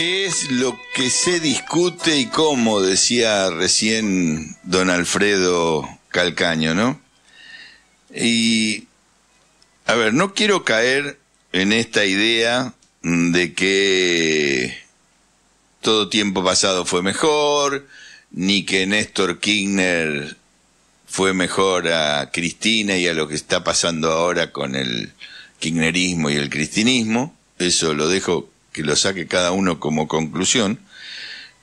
es lo que se discute y cómo? Decía recién don Alfredo Calcaño, ¿no? Y, a ver, no quiero caer en esta idea de que todo tiempo pasado fue mejor, ni que Néstor Kirchner fue mejor a Cristina y a lo que está pasando ahora con el kirchnerismo y el cristinismo. Eso lo dejo que lo saque cada uno como conclusión,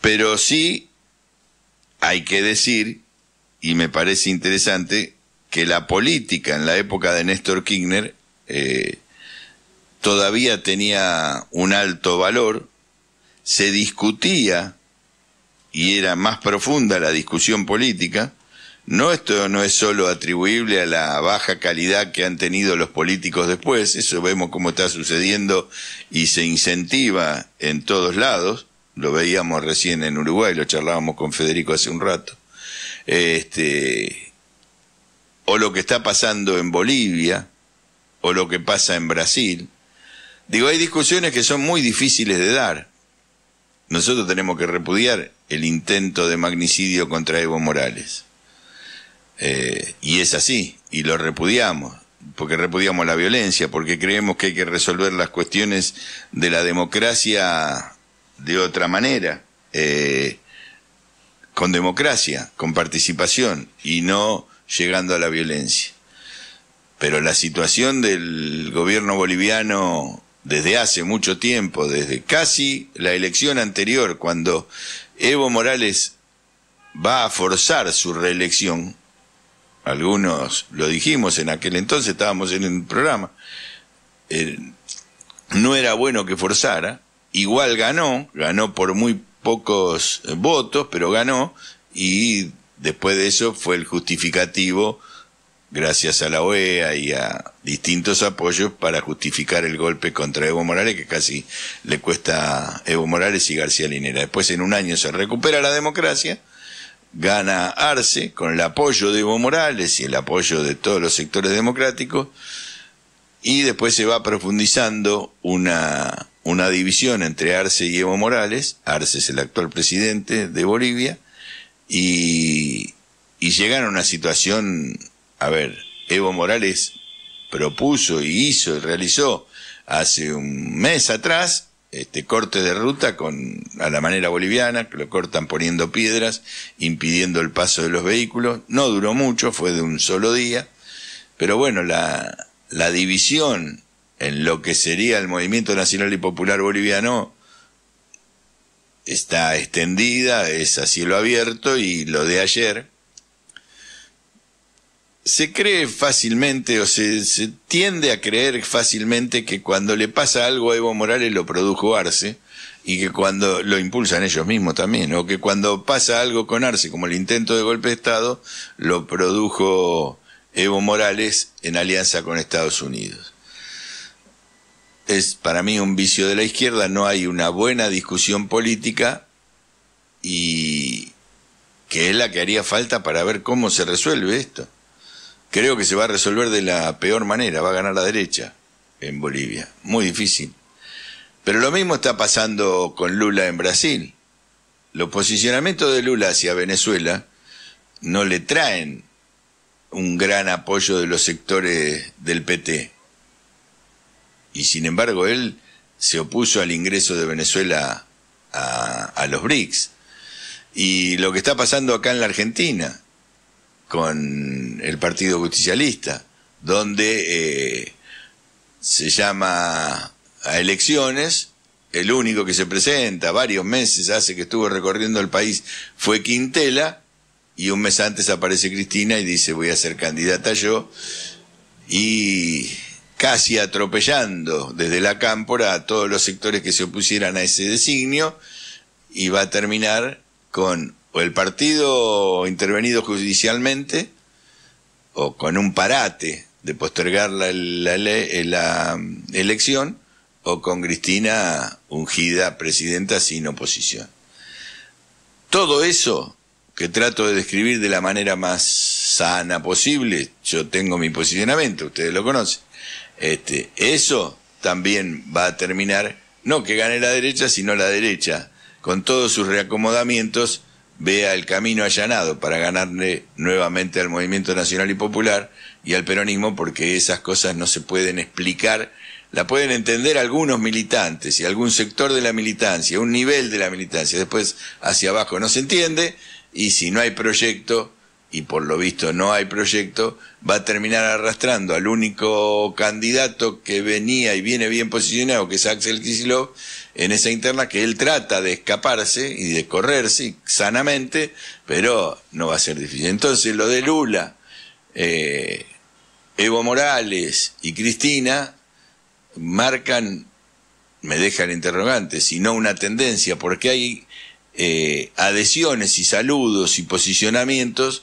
pero sí hay que decir, y me parece interesante, que la política en la época de Néstor Kirchner eh, todavía tenía un alto valor, se discutía y era más profunda la discusión política, no, esto no es solo atribuible a la baja calidad que han tenido los políticos después, eso vemos cómo está sucediendo y se incentiva en todos lados, lo veíamos recién en Uruguay, lo charlábamos con Federico hace un rato, este, o lo que está pasando en Bolivia, o lo que pasa en Brasil. Digo, hay discusiones que son muy difíciles de dar. Nosotros tenemos que repudiar el intento de magnicidio contra Evo Morales eh, y es así, y lo repudiamos, porque repudiamos la violencia, porque creemos que hay que resolver las cuestiones de la democracia de otra manera, eh, con democracia, con participación, y no llegando a la violencia. Pero la situación del gobierno boliviano desde hace mucho tiempo, desde casi la elección anterior, cuando Evo Morales va a forzar su reelección, algunos lo dijimos en aquel entonces, estábamos en el programa, eh, no era bueno que forzara, igual ganó, ganó por muy pocos eh, votos, pero ganó, y después de eso fue el justificativo, gracias a la OEA y a distintos apoyos, para justificar el golpe contra Evo Morales, que casi le cuesta Evo Morales y García Linera. Después en un año se recupera la democracia, gana Arce, con el apoyo de Evo Morales y el apoyo de todos los sectores democráticos, y después se va profundizando una, división entre Arce y Evo Morales, Arce es el actual presidente de Bolivia, y, y llegan a una situación, a ver, Evo Morales propuso y hizo y realizó hace un mes atrás este corte de ruta con a la manera boliviana, que lo cortan poniendo piedras, impidiendo el paso de los vehículos. No duró mucho, fue de un solo día, pero bueno, la, la división en lo que sería el movimiento nacional y popular boliviano está extendida, es a cielo abierto y lo de ayer se cree fácilmente o se, tiende a creer fácilmente que cuando le pasa algo a Evo Morales lo produjo Arce y que cuando lo impulsan ellos mismos también, o que cuando pasa algo con Arce, como el intento de golpe de Estado, lo produjo Evo Morales en alianza con Estados Unidos. Es para mí un vicio de la izquierda, no hay una buena discusión política y que es la que haría falta para ver cómo se resuelve esto. Creo que se va a resolver de la peor manera, va a ganar la derecha en Bolivia. Muy difícil. Pero lo mismo está pasando con Lula en Brasil. Los posicionamientos de Lula hacia Venezuela no le traen un gran apoyo de los sectores del PT. Y sin embargo, él se opuso al ingreso de Venezuela a, los BRICS. Y lo que está pasando acá en la Argentina, con el Partido Justicialista, donde eh, se llama a elecciones, el único que se presenta varios meses hace que estuvo recorriendo el país fue Quintela, y un mes antes aparece Cristina y dice voy a ser candidata yo, y casi atropellando desde la cámpora a todos los sectores que se opusieran a ese designio, y va a terminar con el partido intervenido judicialmente o con un parate de postergar la, la eh, mm, elección o con Cristina ungida presidenta sin oposición. Todo eso que trato de describir de la manera más sana posible, yo tengo mi posicionamiento, ustedes lo conocen, este, eso también va a terminar, no que gane la derecha, sino la derecha, con todos sus reacomodamientos vea el camino allanado para ganarle nuevamente al movimiento nacional y popular y al peronismo, porque esas cosas no se pueden explicar, la pueden entender algunos militantes y algún sector de la militancia, un nivel de la militancia, después hacia abajo no se entiende, y si no hay proyecto, y por lo visto no hay proyecto, va a terminar arrastrando al único candidato que venía y viene bien posicionado, que es Axel Kisilov, en esa interna que él trata de escaparse y de correrse sanamente, pero no va a ser difícil. Entonces lo de Lula, eh, Evo Morales y Cristina marcan, me dejan interrogante, sino una tendencia, porque hay eh, adhesiones y saludos y posicionamientos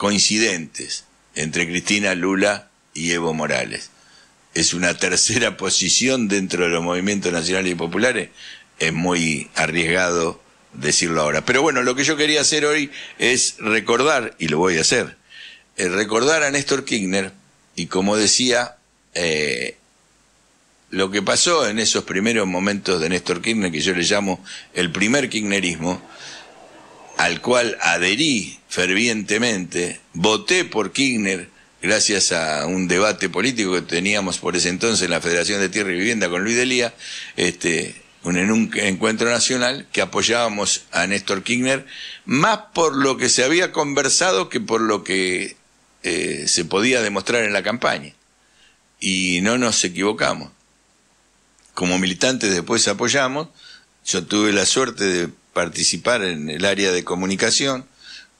coincidentes entre Cristina Lula y Evo Morales. Es una tercera posición dentro de los movimientos nacionales y populares. Es muy arriesgado decirlo ahora. Pero bueno, lo que yo quería hacer hoy es recordar, y lo voy a hacer, eh, recordar a Néstor Kirchner y como decía, eh, lo que pasó en esos primeros momentos de Néstor Kirchner, que yo le llamo el primer Kirchnerismo, al cual adherí fervientemente, voté por Kirchner gracias a un debate político que teníamos por ese entonces en la Federación de Tierra y Vivienda con Luis Delía, este, en un encuentro nacional que apoyábamos a Néstor Kirchner, más por lo que se había conversado que por lo que eh, se podía demostrar en la campaña. Y no nos equivocamos. Como militantes después apoyamos, yo tuve la suerte de participar en el área de comunicación,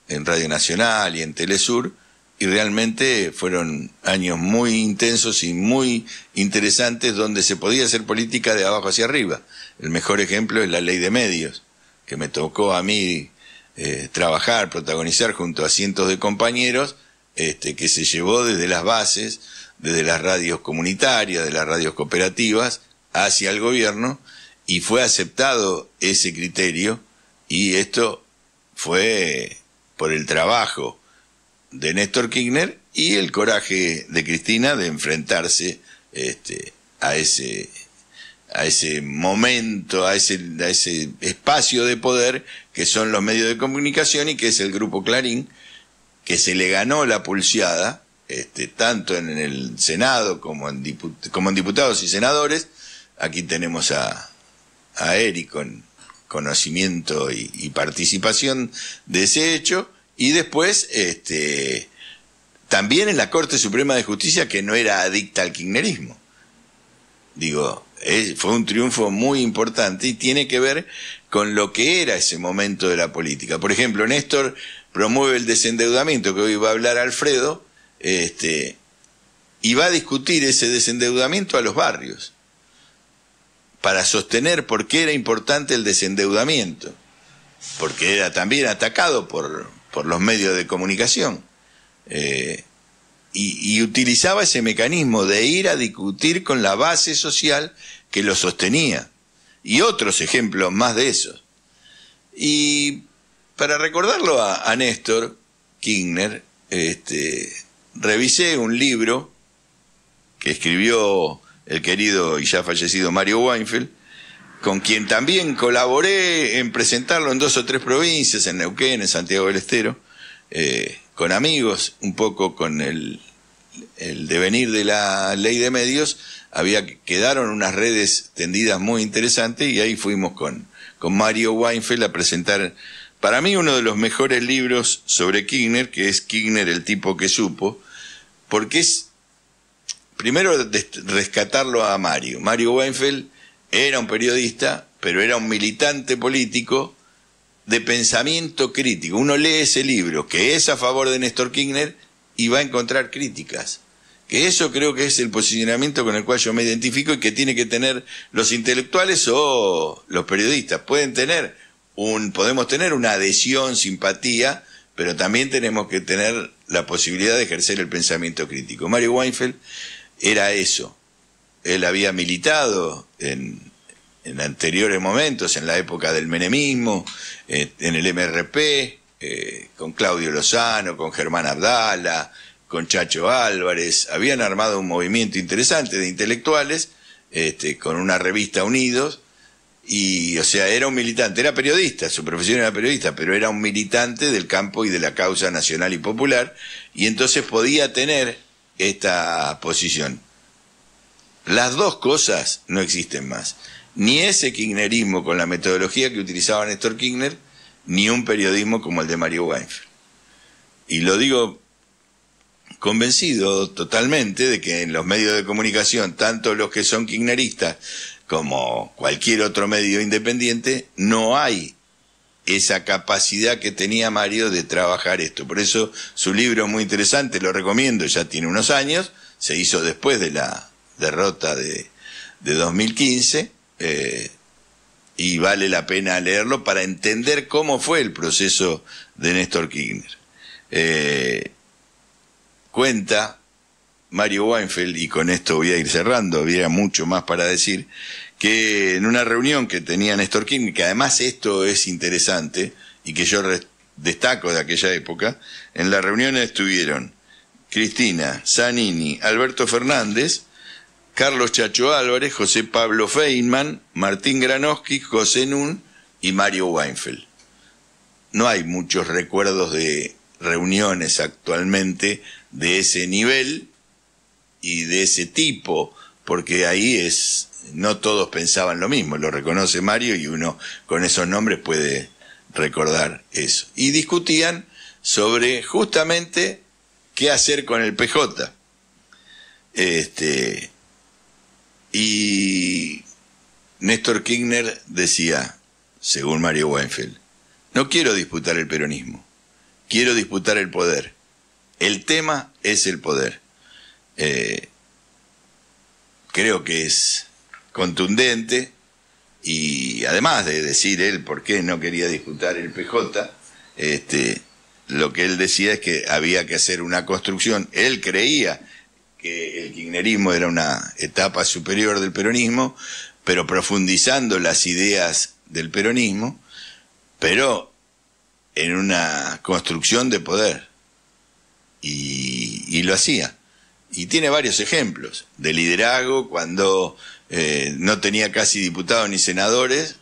en Radio Nacional y en Telesur, y realmente fueron años muy intensos y muy interesantes donde se podía hacer política de abajo hacia arriba. El mejor ejemplo es la ley de medios, que me tocó a mí eh, trabajar, protagonizar junto a cientos de compañeros, este, que se llevó desde las bases, desde las radios comunitarias, de las radios cooperativas, hacia el gobierno, y fue aceptado ese criterio y esto fue por el trabajo de Néstor Kirchner y el coraje de Cristina de enfrentarse este, a ese a ese momento, a ese, ese espacio de poder que son los medios de comunicación y que es el grupo Clarín, que se le ganó la pulseada, este, tanto en el Senado como en, como en diputados y senadores. Aquí tenemos a, a Eri con conocimiento y, participación de ese hecho, y después este, también en la Corte Suprema de Justicia que no era adicta al kirchnerismo. Digo, fue un triunfo muy importante y tiene que ver con lo que era ese momento de la política. Por ejemplo, Néstor promueve el desendeudamiento, que hoy va a hablar Alfredo, este, y va a discutir ese desendeudamiento a los barrios para sostener por qué era importante el desendeudamiento, porque era también atacado por, los medios de comunicación. Eh, y, utilizaba ese mecanismo de ir a discutir con la base social que lo sostenía. Y otros ejemplos más de esos. Y para recordarlo a, a Néstor Kirchner, este, revisé un libro que escribió el querido y ya fallecido Mario Weinfeld, con quien también colaboré en presentarlo en dos o tres provincias, en Neuquén, en Santiago del Estero, eh, con amigos, un poco con el, devenir de la ley de medios, había, quedaron unas redes tendidas muy interesantes y ahí fuimos con, con Mario Weinfeld a presentar para mí uno de los mejores libros sobre Kirchner, que es Kirchner, el tipo que supo, porque es primero rescatarlo a Mario. Mario Weinfeld era un periodista, pero era un militante político de pensamiento crítico. Uno lee ese libro, que es a favor de Néstor Kirchner, y va a encontrar críticas. Que eso creo que es el posicionamiento con el cual yo me identifico y que tiene que tener los intelectuales o los periodistas. Pueden tener un, podemos tener una adhesión, simpatía, pero también tenemos que tener la posibilidad de ejercer el pensamiento crítico. Mario Weinfeld era eso. Él había militado en, anteriores momentos, en la época del menemismo, en, el MRP, eh, con Claudio Lozano, con Germán Abdala, con Chacho Álvarez, habían armado un movimiento interesante de intelectuales, este, con una revista Unidos, y o sea, era un militante, era periodista, su profesión era periodista, pero era un militante del campo y de la causa nacional y popular, y entonces podía tener esta posición. Las dos cosas no existen más. Ni ese kirchnerismo con la metodología que utilizaba Néstor Kirchner, ni un periodismo como el de Mario Weinfeld. Y lo digo convencido totalmente de que en los medios de comunicación, tanto los que son kirchneristas como cualquier otro medio independiente, no hay esa capacidad que tenía Mario de trabajar esto. Por eso su libro es muy interesante, lo recomiendo, ya tiene unos años, se hizo después de la derrota de, 2015, eh, y vale la pena leerlo para entender cómo fue el proceso de Néstor Kirchner. Eh, cuenta Mario Weinfeld, y con esto voy a ir cerrando, había mucho más para decir, que en una reunión que tenía Néstor Kirchner, que además esto es interesante y que yo destaco de aquella época, en la reunión estuvieron Cristina, Zanini, Alberto Fernández, Carlos Chacho Álvarez, José Pablo Feynman, Martín Granoski, José Nun y Mario Weinfeld. No hay muchos recuerdos de reuniones actualmente de ese nivel y de ese tipo porque ahí es, no todos pensaban lo mismo, lo reconoce Mario y uno con esos nombres puede recordar eso. Y discutían sobre justamente qué hacer con el PJ. Este, y Néstor Kirchner decía, según Mario Weinfeld, no quiero disputar el peronismo, quiero disputar el poder. El tema es el poder. Eh, creo que es contundente y además de decir él por qué no quería disputar el PJ, este, lo que él decía es que había que hacer una construcción. Él creía que el kirchnerismo era una etapa superior del peronismo, pero profundizando las ideas del peronismo, pero en una construcción de poder. y lo hacía y tiene varios ejemplos de liderazgo cuando eh, no tenía casi diputados ni senadores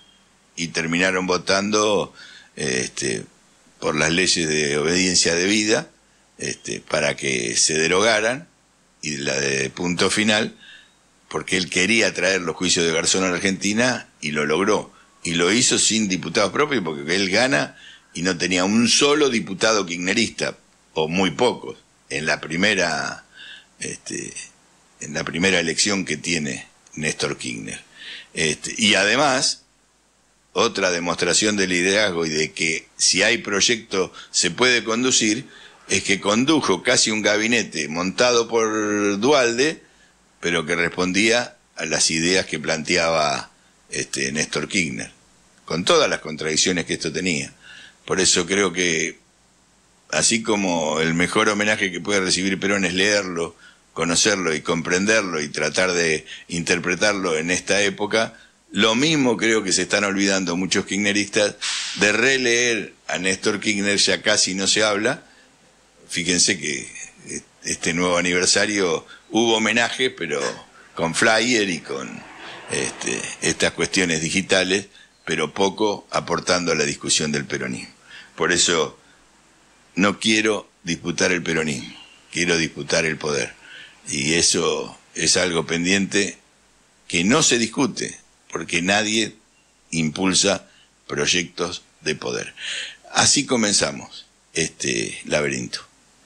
y terminaron votando este, por las leyes de obediencia debida este, para que se derogaran y la de punto final porque él quería traer los juicios de Garzón a la Argentina y lo logró y lo hizo sin diputados propios porque él gana y no tenía un solo diputado kirchnerista o muy pocos en la primera este, en la primera elección que tiene Néstor Kirchner. Este, y además, otra demostración del liderazgo y de que si hay proyecto se puede conducir, es que condujo casi un gabinete montado por Dualde, pero que respondía a las ideas que planteaba este, Néstor Kirchner, con todas las contradicciones que esto tenía. Por eso creo que, así como el mejor homenaje que puede recibir Perón es leerlo, conocerlo y comprenderlo y tratar de interpretarlo en esta época, lo mismo creo que se están olvidando muchos kirchneristas de releer a Néstor Kirchner, ya casi no se habla. Fíjense que este nuevo aniversario hubo homenaje, pero con flyer y con este, estas cuestiones digitales, pero poco aportando a la discusión del peronismo. Por eso no quiero disputar el peronismo, quiero disputar el poder. Y eso es algo pendiente que no se discute, porque nadie impulsa proyectos de poder. Así comenzamos este laberinto.